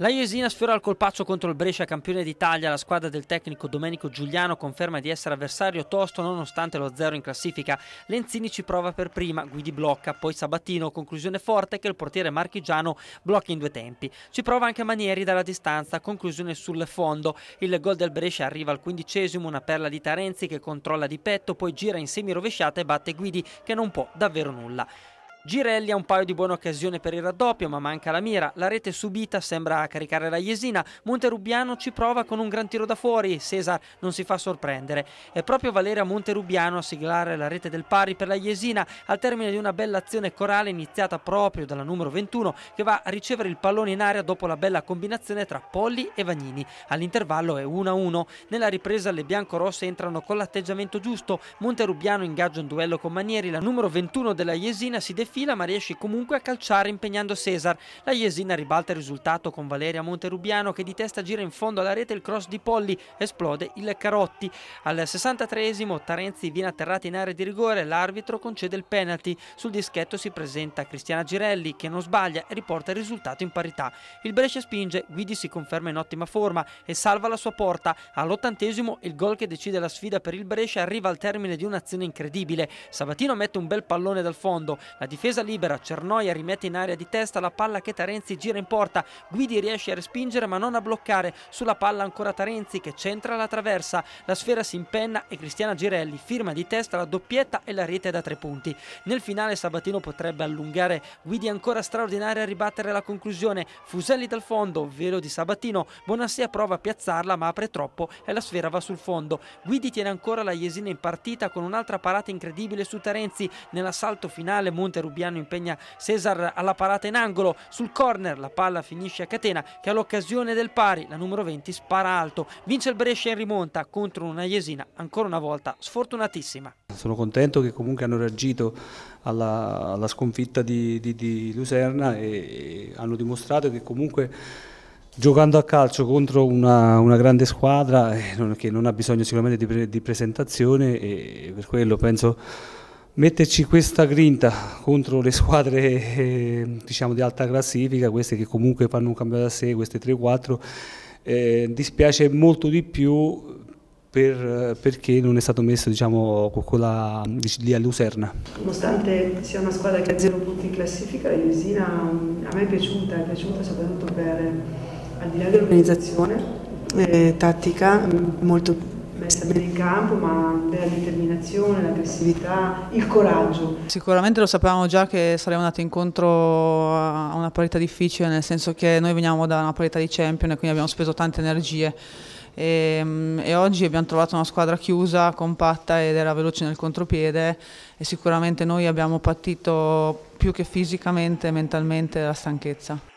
La Iesina sfiora il colpaccio contro il Brescia, campione d'Italia. La squadra del tecnico Domenico Giuliano conferma di essere avversario tosto nonostante lo zero in classifica. Lenzini ci prova per prima, Guidi blocca, poi Sabatino, conclusione forte che il portiere marchigiano blocca in due tempi. Ci prova anche Manieri dalla distanza, conclusione sul fondo. Il gol del Brescia arriva al quindicesimo, una perla di Tarenzi che controlla di petto, poi gira in semi rovesciata e batte Guidi che non può davvero nulla. Girelli ha un paio di buone occasioni per il raddoppio, ma manca la mira. La rete subita sembra caricare la Jesina. Monterubiano ci prova con un gran tiro da fuori. Cesar non si fa sorprendere. È proprio Valeria Monterubiano a siglare la rete del pari per la Jesina al termine di una bella azione corale iniziata proprio dalla numero 21 che va a ricevere il pallone in aria dopo la bella combinazione tra Polli e Vagnini. All'intervallo è 1-1. Nella ripresa le biancorosse entrano con l'atteggiamento giusto. Monterubiano ingaggia un duello con Manieri. La numero 21 della Jesina si definisce fila ma riesce comunque a calciare impegnando Cesar. La Jesina ribalta il risultato con Valeria Monterubiano che di testa gira in fondo alla rete il cross di Polli, esplode il Carotti. Al 63esimo Tarenzi viene atterrata in area di rigore, l'arbitro concede il penalty. Sul dischetto si presenta Cristiana Girelli che non sbaglia e riporta il risultato in parità. Il Brescia spinge, Guidi si conferma in ottima forma e salva la sua porta. All'ottantesimo il gol che decide la sfida per il Brescia arriva al termine di un'azione incredibile. Sabatino mette un bel pallone dal fondo, la difesa Discesa libera, Cernoia rimette in aria di testa la palla che Tarenzi gira in porta. Guidi riesce a respingere ma non a bloccare. Sulla palla ancora Tarenzi che centra la traversa. La sfera si impenna e Cristiana Girelli firma di testa la doppietta e la rete da tre punti. Nel finale Sabatino potrebbe allungare. Guidi ancora straordinaria a ribattere la conclusione. Fuselli dal fondo, velo di Sabatino. Bonassia prova a piazzarla ma apre troppo e la sfera va sul fondo. Guidi tiene ancora la Jesina in partita con un'altra parata incredibile su Tarenzi. Nell'assalto finale Monteru Rubiano impegna Cesar alla parata in angolo, sul corner la palla finisce a Catena che all'occasione del pari, la numero 20 spara alto, vince il Brescia in rimonta contro una Iesina ancora una volta sfortunatissima. Sono contento che comunque hanno reagito alla, alla sconfitta di, di, di Luserna e, e hanno dimostrato che comunque giocando a calcio contro una, una grande squadra eh, non, che non ha bisogno sicuramente di, pre, di presentazione e per quello penso metterci questa grinta contro le squadre eh, diciamo di alta classifica, queste che comunque fanno un cambio da sé, queste 3-4, eh, dispiace molto di più per, perché non è stato messo diciamo, quella lì a Luserna. Nonostante sia una squadra che ha zero punti in classifica, la Iusina mm, a me è piaciuta, è piaciuta soprattutto per, al di là dell'organizzazione eh, tattica, mm, molto più messa bene in campo, ma la determinazione, l'aggressività, il coraggio. Sicuramente lo sapevamo già che saremmo andati incontro a una parità difficile, nel senso che noi veniamo da una parità di champion e quindi abbiamo speso tante energie. E, ehm, e, oggi abbiamo trovato una squadra chiusa, compatta ed era veloce nel contropiede e sicuramente noi abbiamo patito più che fisicamente mentalmente la stanchezza.